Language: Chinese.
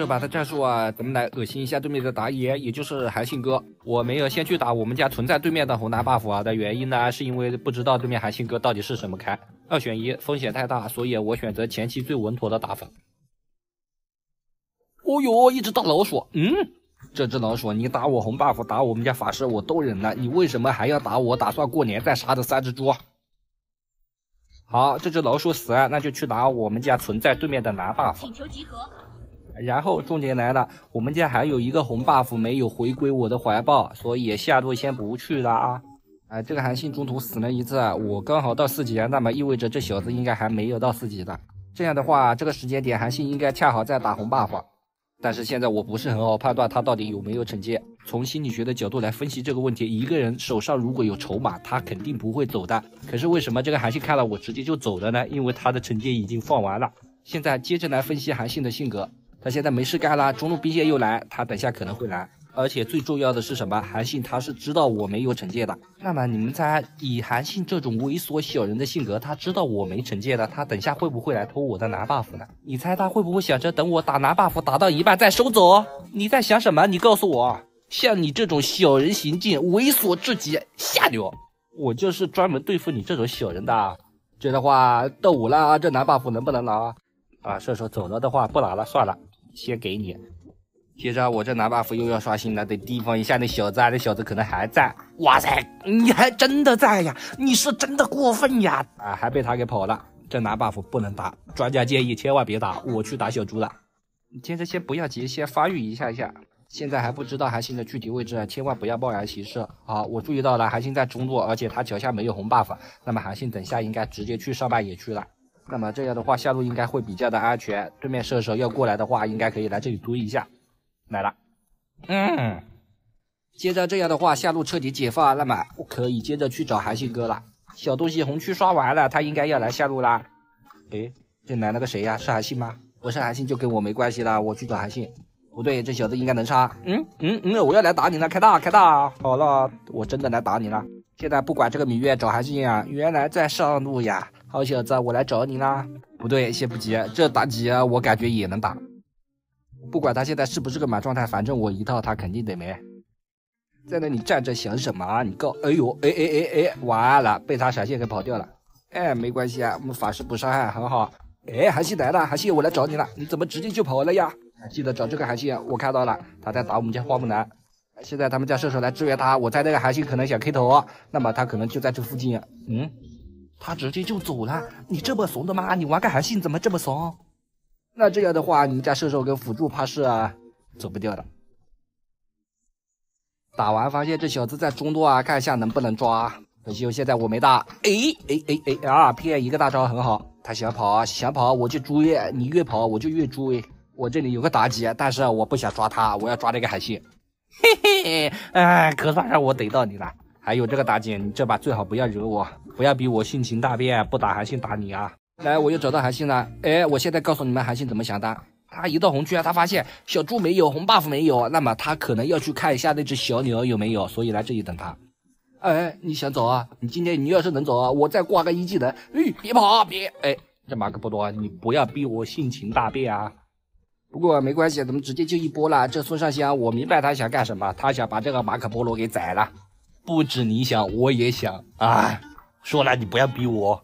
这把的战术啊，咱们来恶心一下对面的打野，也就是韩信哥。我没有先去打我们家存在对面的红蓝 buff 啊的原因呢，是因为不知道对面韩信哥到底是什么开，二选一风险太大，所以我选择前期最稳妥的打法。哦呦，一只大老鼠，嗯，这只老鼠，你打我红 buff，打我们家法师我都忍了，你为什么还要打我？打算过年再杀的三只猪。好，这只老鼠死，了，那就去打我们家存在对面的蓝 buff。请求集合。然后重点来了，我们家还有一个红 buff 没有回归我的怀抱，所以下路先不去了啊！哎，这个韩信中途死了一次，我刚好到四级啊，那么意味着这小子应该还没有到四级的。这样的话，这个时间点韩信应该恰好在打红 buff，但是现在我不是很好判断他到底有没有惩戒。从心理学的角度来分析这个问题，一个人手上如果有筹码，他肯定不会走的。可是为什么这个韩信看了我直接就走了呢？因为他的惩戒已经放完了。现在接着来分析韩信的性格。他现在没事干了，中路兵线又来，他等下可能会来。而且最重要的是什么？韩信他是知道我没有惩戒的。那么你们猜，以韩信这种猥琐小人的性格，他知道我没惩戒的，他等下会不会来偷我的蓝 buff 呢？你猜他会不会想着等我打蓝 buff 打到一半再收走？你在想什么？你告诉我像你这种小人行径，猥琐至极，下流！我就是专门对付你这种小人的。这样的话，到我了啊，这蓝 buff 能不能拿？啊，射手走了的话，不拿了，算了。先给你，接着我这蓝 buff 又要刷新了，得提防一下那小子，啊，那小子可能还在。哇塞，你还真的在呀！你是真的过分呀！啊，还被他给跑了，这蓝 buff 不能打，专家建议千万别打。我去打小猪了，接着先不要急，先发育一下下。现在还不知道韩信的具体位置啊，千万不要贸然骑射。好，我注意到了，韩信在中路，而且他脚下没有红 buff，那么韩信等下应该直接去上半野区了。那么这样的话，下路应该会比较的安全。对面射手要过来的话，应该可以来这里蹲一下。来了，嗯。接着这样的话，下路彻底解放，那么可以接着去找韩信哥了。小东西红区刷完了，他应该要来下路啦。哎，这来了个谁呀？是韩信吗？不是韩信就跟我没关系了，我去找韩信。不对，这小子应该能杀。嗯嗯嗯，我要来打你了，开大开大。好了，我真的来打你了。现在不管这个芈月找韩信啊，原来在上路呀。好小子，我来找你啦！不对，先不急，这妲己啊，我感觉也能打。不管他现在是不是个满状态，反正我一套他肯定得没。在那里站着想什么啊？你告，哎呦，哎哎哎哎，完了，被他闪现给跑掉了。哎，没关系啊，我们法师不伤害，很好。哎，韩信来了，韩信我来找你了，你怎么直接就跑了呀？记得找这个韩信，我看到了，他在打我们家花木兰。现在他们家射手来支援他，我猜那个韩信可能想 K 头，那么他可能就在这附近。嗯。他直接就走了，你这么怂的吗？你玩个韩信怎么这么怂？那这样的话，你家射手跟辅助怕是走不掉的。打完发现这小子在中路啊，看一下能不能抓。可惜我现在我没大，哎哎哎哎，r 骗一个大招很好。他想跑啊，想跑，我就追。你越跑我就越追。我这里有个妲己，但是我不想抓他，我要抓这个韩信。嘿嘿，哎，可算让我逮到你了。还有这个妲己，你这把最好不要惹我，不要逼我性情大变，不打韩信打你啊！来，我又找到韩信了。哎，我现在告诉你们韩信怎么想的，他一到红区，啊，他发现小猪没有红 buff 没有，那么他可能要去看一下那只小鸟有没有，所以来这里等他。哎，你想走啊？你今天你要是能走啊，我再挂个一技能，哎，别跑啊，别！哎，这马可波多，你不要逼我性情大变啊！不过没关系，咱们直接就一波了。这孙尚香，我明白他想干什么，他想把这个马可波罗给宰了。不止你想，我也想啊！说了，你不要逼我。